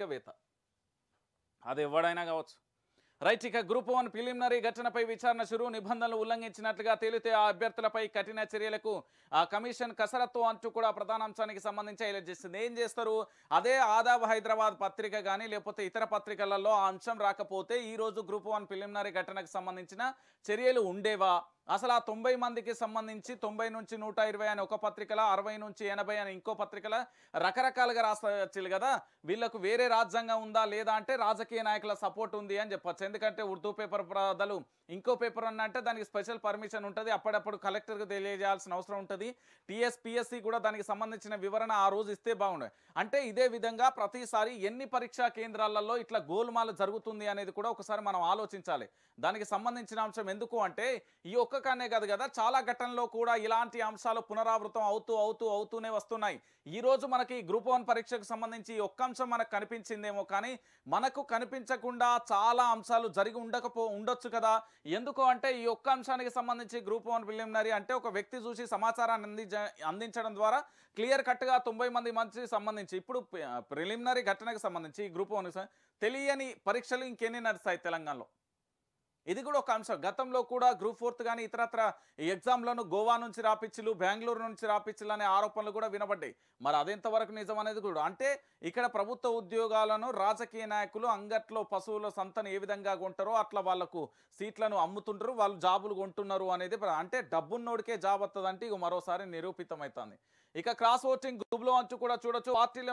సాంకేతికవేత్త అది ఎవడైనా కావచ్చు రైట్ ఇక గ్రూప్ వన్ ప్రిలిమినరీ ఘటనపై విచారణ చురు నిబంధనలు ఉల్లంఘించినట్లుగా తేలితే ఆ అభ్యర్థులపై కఠిన చర్యలకు ఆ కమిషన్ కసరత్తు అంటూ కూడా ప్రధానాంశానికి సంబంధించి హైలైట్ చేస్తుంది ఏం చేస్తారు అదే ఆదాబ్ హైదరాబాద్ పత్రిక కానీ లేకపోతే ఇతర పత్రికలలో ఆ అంశం రాకపోతే ఈరోజు గ్రూప్ వన్ ప్రిలిమినరీ ఘటనకు సంబంధించిన చర్యలు ఉండేవా అసలు ఆ తొంభై మందికి సంబంధించి తొంభై నుంచి నూట ఇరవై అని ఒక పత్రికల అరవై నుంచి ఎనభై అని ఇంకో పత్రికల రకరకాలుగా రాస్తారు కదా వీళ్ళకు వేరే రాజ్యాంగం ఉందా లేదా అంటే రాజకీయ నాయకుల సపోర్ట్ ఉంది అని చెప్పచ్చు ఎందుకంటే ఉర్దూ పేపర్ ప్రదలు ఇంకో పేపర్ అంటే దానికి స్పెషల్ పర్మిషన్ ఉంటుంది అప్పుడప్పుడు కలెక్టర్కి తెలియజేయాల్సిన అవసరం ఉంటుంది టీఎస్పిఎస్సి కూడా దానికి సంబంధించిన వివరణ ఆ రోజు ఇస్తే బాగుండే అంటే ఇదే విధంగా ప్రతిసారి ఎన్ని పరీక్షా కేంద్రాలలో ఇట్లా గోల్మాల జరుగుతుంది అనేది కూడా ఒకసారి మనం ఆలోచించాలి దానికి సంబంధించిన అంశం ఎందుకు అంటే ఈ ఒక్క ఒక్కొక్కనే కాదు కదా చాలా ఘటనలో కూడా ఇలాంటి అంశాలు పునరావృతం అవుతూ అవుతూ అవుతూనే వస్తున్నాయి ఈరోజు మనకి గ్రూప్ వన్ పరీక్షకు సంబంధించి ఒక్క అంశం మనకు కనిపించిందేమో కానీ మనకు కనిపించకుండా చాలా అంశాలు జరిగి ఉండకపో ఉండొచ్చు కదా ఎందుకు అంటే ఈ ఒక్క అంశానికి సంబంధించి గ్రూప్ వన్ ప్రిలిమినరీ అంటే ఒక వ్యక్తి చూసి సమాచారాన్ని అందించ అందించడం ద్వారా క్లియర్ కట్గా తొంభై మంది మంచి సంబంధించి ఇప్పుడు ప్రిలిమినరీ ఘటనకు సంబంధించి ఈ గ్రూప్ వన్ తెలియని పరీక్షలు ఇంకెన్ని నడుస్తాయి తెలంగాణలో ఇది కూడా ఒక అంశం గతంలో కూడా గ్రూప్ ఫోర్త్ కానీ ఇతరత్ర ఎగ్జామ్లను గోవా నుంచి రాపిచ్చులు బెంగళూరు నుంచి రాపిచ్చులు అనే ఆరోపణలు కూడా వినబడ్డాయి మరి అదేంతవరకు నిజం అనేది కూడా అంటే ఇక్కడ ప్రభుత్వ ఉద్యోగాలను రాజకీయ నాయకులు అంగట్లో పశువుల సంతను ఏ విధంగా కొంటారో అట్లా వాళ్లకు సీట్లను అమ్ముతుంటారు వాళ్ళు జాబులు కొంటున్నారు అనేది అంటే డబ్బున్నోడికే జాబ్ అంటే ఇక మరోసారి నిరూపితమవుతుంది ఇక క్రాస్ ఓటింగ్ గ్రూప్లో అంచు కూడా చూడొచ్చు పార్టీల